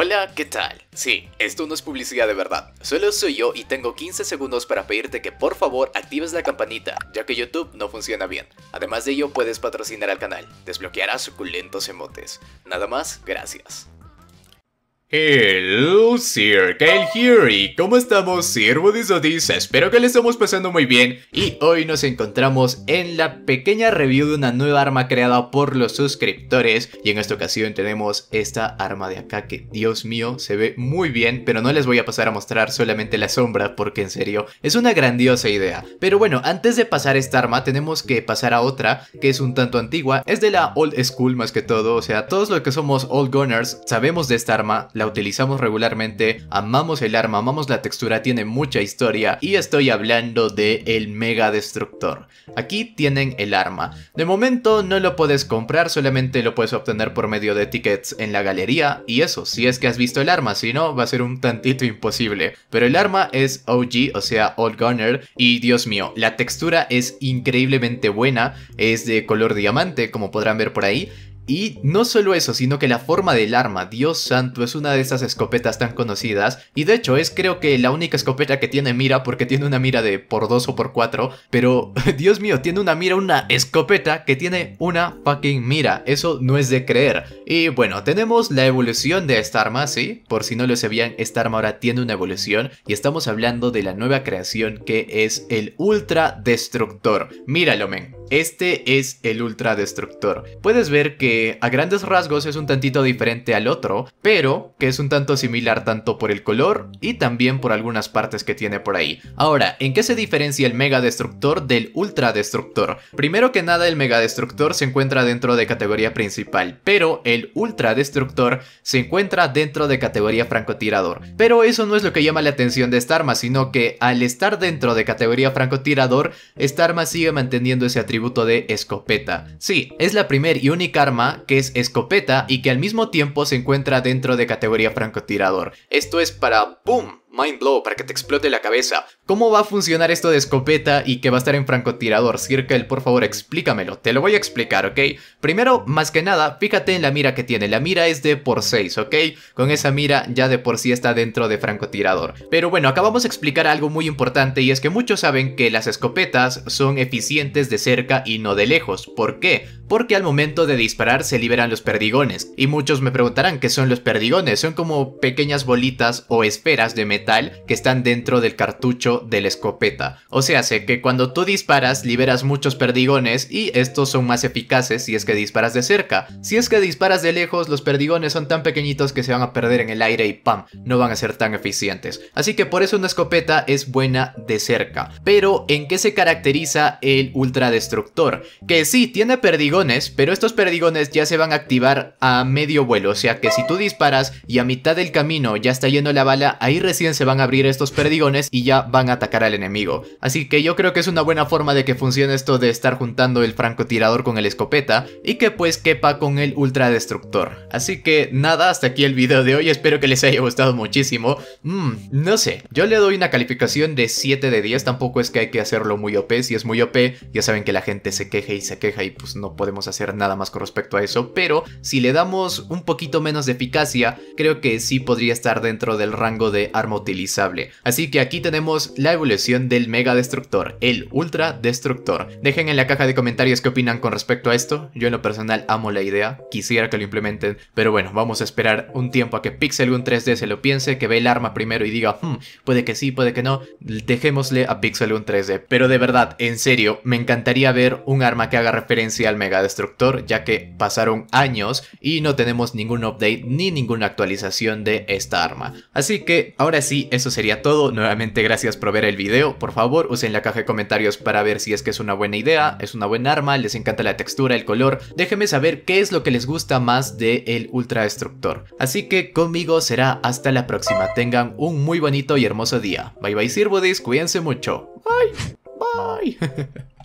Hola, ¿qué tal? Sí, esto no es publicidad de verdad. Solo soy yo y tengo 15 segundos para pedirte que por favor actives la campanita, ya que YouTube no funciona bien. Además de ello, puedes patrocinar al canal. Desbloquearás suculentos emotes. Nada más, gracias. Hello, Sir Kyle here ¿cómo estamos, Sir de Zodis? Espero que le estemos pasando muy bien y hoy nos encontramos en la pequeña review de una nueva arma creada por los suscriptores y en esta ocasión tenemos esta arma de acá que, Dios mío, se ve muy bien pero no les voy a pasar a mostrar solamente la sombra porque en serio, es una grandiosa idea. Pero bueno, antes de pasar esta arma tenemos que pasar a otra que es un tanto antigua, es de la old school más que todo, o sea, todos los que somos old gunners sabemos de esta arma, la utilizamos regularmente, amamos el arma, amamos la textura, tiene mucha historia y estoy hablando de el Mega Destructor. Aquí tienen el arma. De momento no lo puedes comprar, solamente lo puedes obtener por medio de tickets en la galería y eso, si es que has visto el arma, si no va a ser un tantito imposible. Pero el arma es OG, o sea, Old Gunner y Dios mío, la textura es increíblemente buena, es de color diamante como podrán ver por ahí y no solo eso, sino que la forma del arma, Dios santo, es una de esas escopetas tan conocidas. Y de hecho es creo que la única escopeta que tiene mira, porque tiene una mira de por 2 o por 4. Pero, Dios mío, tiene una mira, una escopeta que tiene una fucking mira. Eso no es de creer. Y bueno, tenemos la evolución de esta arma, ¿sí? Por si no lo sabían, esta arma ahora tiene una evolución. Y estamos hablando de la nueva creación que es el Ultra Destructor. Míralo, men. Este es el Ultra Destructor. Puedes ver que eh, a grandes rasgos es un tantito diferente al otro, pero que es un tanto similar tanto por el color y también por algunas partes que tiene por ahí. Ahora, ¿en qué se diferencia el Mega Destructor del Ultra Destructor? Primero que nada, el Mega Destructor se encuentra dentro de categoría principal, pero el Ultra Destructor se encuentra dentro de categoría francotirador. Pero eso no es lo que llama la atención de esta arma, sino que al estar dentro de categoría francotirador, esta arma sigue manteniendo ese atributo de escopeta. Sí, es la primera y única arma que es escopeta y que al mismo tiempo se encuentra dentro de categoría francotirador. Esto es para boom, mind blow, para que te explote la cabeza. ¿Cómo va a funcionar esto de escopeta y que va a estar en francotirador? Circle, por favor, explícamelo. Te lo voy a explicar, ¿ok? Primero, más que nada, fíjate en la mira que tiene. La mira es de por 6, ¿ok? Con esa mira ya de por sí está dentro de francotirador. Pero bueno, acabamos de explicar algo muy importante y es que muchos saben que las escopetas son eficientes de cerca y no de lejos. ¿Por qué? porque al momento de disparar se liberan los perdigones. Y muchos me preguntarán qué son los perdigones, son como pequeñas bolitas o esferas de metal que están dentro del cartucho de la escopeta. O sea, sé que cuando tú disparas liberas muchos perdigones y estos son más eficaces si es que disparas de cerca. Si es que disparas de lejos, los perdigones son tan pequeñitos que se van a perder en el aire y ¡pam! no van a ser tan eficientes. Así que por eso una escopeta es buena de cerca. Pero, ¿en qué se caracteriza el ultradestructor? Que sí, tiene perdigones pero estos perdigones ya se van a activar a medio vuelo, o sea que si tú disparas y a mitad del camino ya está yendo la bala, ahí recién se van a abrir estos perdigones y ya van a atacar al enemigo. Así que yo creo que es una buena forma de que funcione esto de estar juntando el francotirador con el escopeta y que pues quepa con el ultra destructor. Así que nada, hasta aquí el video de hoy, espero que les haya gustado muchísimo. Mm, no sé, yo le doy una calificación de 7 de 10, tampoco es que hay que hacerlo muy OP, si es muy OP ya saben que la gente se queja y se queja y pues no puede podemos hacer nada más con respecto a eso, pero si le damos un poquito menos de eficacia, creo que sí podría estar dentro del rango de arma utilizable. Así que aquí tenemos la evolución del Mega Destructor, el Ultra Destructor. Dejen en la caja de comentarios qué opinan con respecto a esto, yo en lo personal amo la idea, quisiera que lo implementen, pero bueno, vamos a esperar un tiempo a que Pixel Pixelgun 3D se lo piense, que ve el arma primero y diga, hmm, puede que sí, puede que no, dejémosle a Pixel Pixelgun 3D. Pero de verdad, en serio, me encantaría ver un arma que haga referencia al Mega Destructor, ya que pasaron años y no tenemos ningún update ni ninguna actualización de esta arma. Así que ahora sí, eso sería todo. Nuevamente gracias por ver el video. Por favor, usen la caja de comentarios para ver si es que es una buena idea, es una buena arma, les encanta la textura, el color. Déjenme saber qué es lo que les gusta más del el Ultra Destructor. Así que conmigo será hasta la próxima. Tengan un muy bonito y hermoso día. Bye bye Sir cuídense mucho. Bye. Bye.